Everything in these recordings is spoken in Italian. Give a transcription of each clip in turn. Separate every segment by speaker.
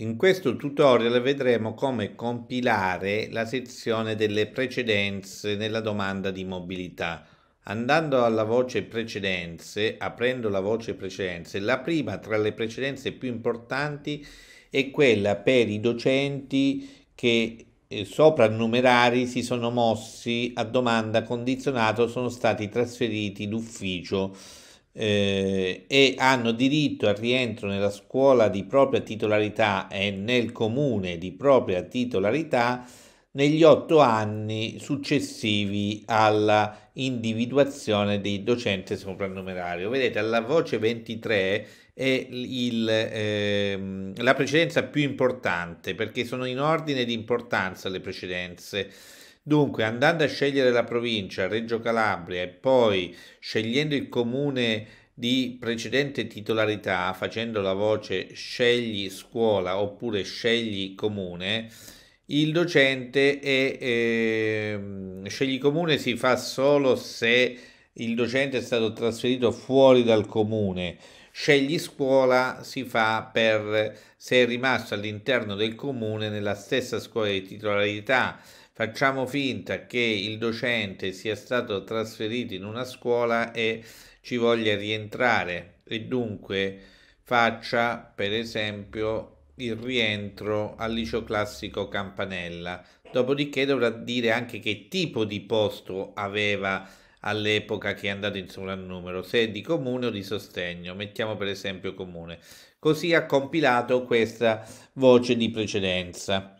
Speaker 1: In questo tutorial vedremo come compilare la sezione delle precedenze nella domanda di mobilità. Andando alla voce precedenze, aprendo la voce precedenze, la prima tra le precedenze più importanti è quella per i docenti che eh, soprannumerari si sono mossi a domanda condizionata o sono stati trasferiti d'ufficio eh, e hanno diritto al rientro nella scuola di propria titolarità e nel comune di propria titolarità negli otto anni successivi alla individuazione di docente soprannumerario. Vedete, alla voce 23 è il, eh, la precedenza più importante perché sono in ordine di importanza le precedenze. Dunque, andando a scegliere la provincia, Reggio Calabria, e poi scegliendo il comune di precedente titolarità, facendo la voce scegli scuola oppure scegli comune, il docente è, eh, scegli comune si fa solo se il docente è stato trasferito fuori dal comune scegli scuola si fa per se è rimasto all'interno del comune nella stessa scuola di titolarità. Facciamo finta che il docente sia stato trasferito in una scuola e ci voglia rientrare e dunque faccia per esempio il rientro al liceo classico Campanella. Dopodiché dovrà dire anche che tipo di posto aveva all'epoca che è andato in sovrannumero, se di comune o di sostegno, mettiamo per esempio comune. Così ha compilato questa voce di precedenza.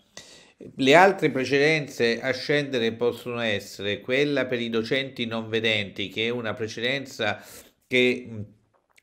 Speaker 1: Le altre precedenze a scendere possono essere quella per i docenti non vedenti, che è una precedenza che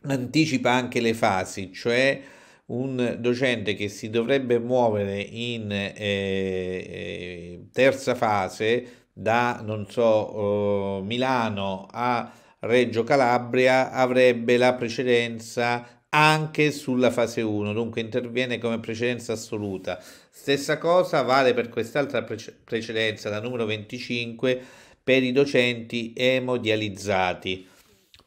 Speaker 1: anticipa anche le fasi, cioè un docente che si dovrebbe muovere in eh, eh terza fase da non so, eh, Milano a Reggio Calabria avrebbe la precedenza anche sulla fase 1, dunque interviene come precedenza assoluta. Stessa cosa vale per quest'altra pre- precedenza, la numero 25, per i docenti emodializzati.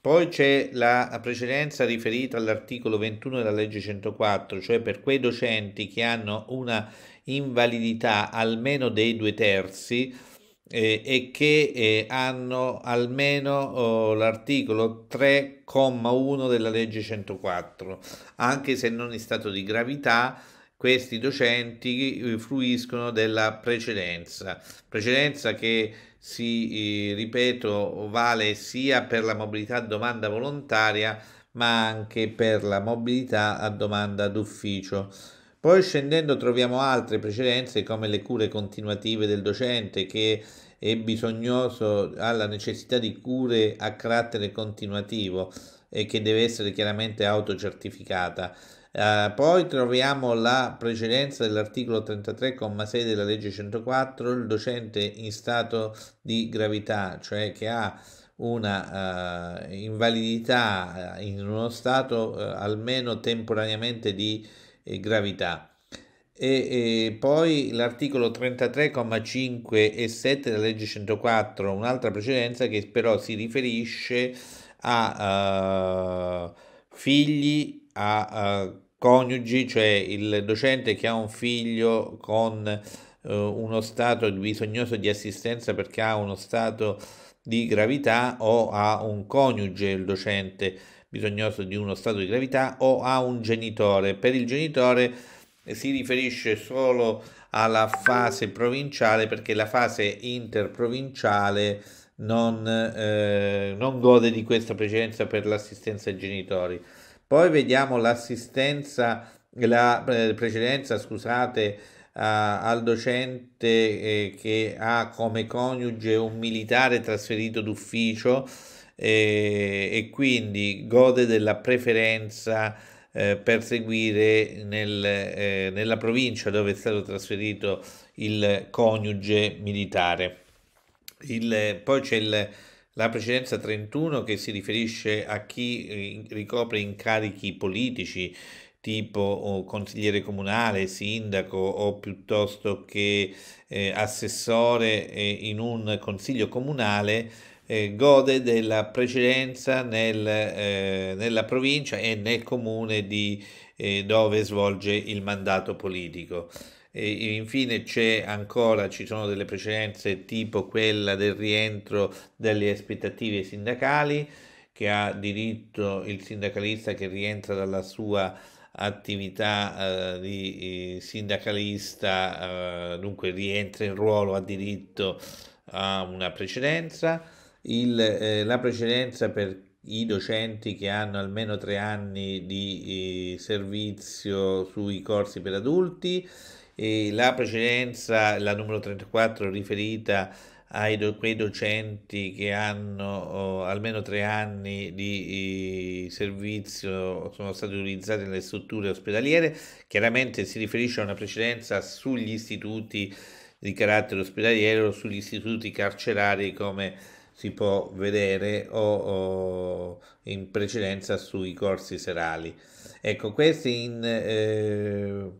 Speaker 1: Poi c'è la precedenza riferita all'articolo 21 della legge 104, cioè per quei docenti che hanno una invalidità almeno dei due terzi eh, e che eh, hanno almeno oh, l'articolo 3,1 della legge 104, anche se non in stato di gravità questi docenti eh, fruiscono della precedenza, precedenza che si, eh, ripeto, vale sia per la mobilità a domanda volontaria ma anche per la mobilità a domanda d'ufficio. Poi scendendo troviamo altre precedenze come le cure continuative del docente che è bisognoso, ha la necessità di cure a carattere continuativo e che deve essere chiaramente autocertificata. Eh, poi troviamo la precedenza dell'articolo 33,6 della legge 104, il docente in stato di gravità, cioè che ha una eh, invalidità eh, in uno stato eh, almeno temporaneamente di gravità. E, e, poi l'articolo 33,5 e 7 della legge 104, un'altra precedenza che però si riferisce a uh, figli, a uh, coniugi, cioè il docente che ha un figlio con uh, uno stato bisognoso di assistenza perché ha uno stato di gravità o a un coniuge il docente bisognoso di uno stato di gravità o a un genitore. Per il genitore eh, si riferisce solo alla fase provinciale perché la fase interprovinciale non, eh, non gode di questa precedenza per l'assistenza ai genitori. Poi vediamo l'assistenza, la eh, precedenza, scusate, al docente eh, che ha come coniuge un militare trasferito d'ufficio eh, e quindi gode della preferenza eh, per seguire nel, nella provincia dove è stato trasferito il coniuge militare. Il, poi c'è il, la precedenza 31 che si riferisce a chi ricopre incarichi politici tipo consigliere comunale, sindaco o piuttosto che eh, assessore eh, in un consiglio comunale, eh, gode della precedenza nel, eh, nella provincia e nel comune di, eh, dove svolge il mandato politico. E infine c'è ancora, ci sono delle precedenze tipo quella del rientro delle aspettative sindacali che ha diritto il sindacalista che rientra dalla sua attività eh, di eh, sindacalista, eh, dunque rientra in ruolo, ha diritto a una precedenza. Il, eh, la precedenza per i docenti che hanno almeno tre anni di eh, servizio sui corsi per adulti e la precedenza, la numero 34, riferita ai do, quei docenti che hanno oh, almeno tre anni di eh, servizio sono stati utilizzati nelle strutture ospedaliere, chiaramente si riferisce a una precedenza sugli istituti di carattere ospedaliero, sugli istituti carcerari come si può vedere o, o, in precedenza sui corsi serali. Ecco, queste eh,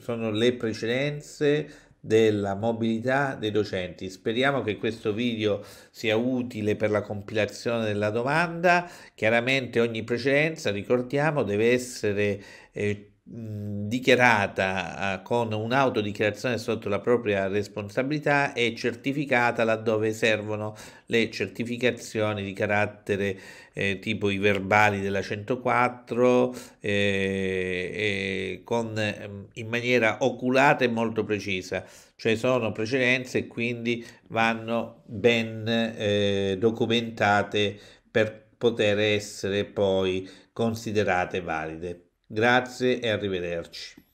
Speaker 1: sono le precedenze della mobilità dei docenti. Speriamo che questo video sia utile per la compilazione della domanda. Chiaramente ogni precedenza, ricordiamo, deve essere eh, dichiarata ah, con un'autodichiarazione sotto la propria responsabilità e certificata laddove servono le certificazioni di carattere eh, tipo i verbali della 104 eh, con, ehm, in maniera oculata e molto precisa cioè sono precedenze e quindi vanno ben eh, documentate per poter essere poi considerate valide Grazie e arrivederci.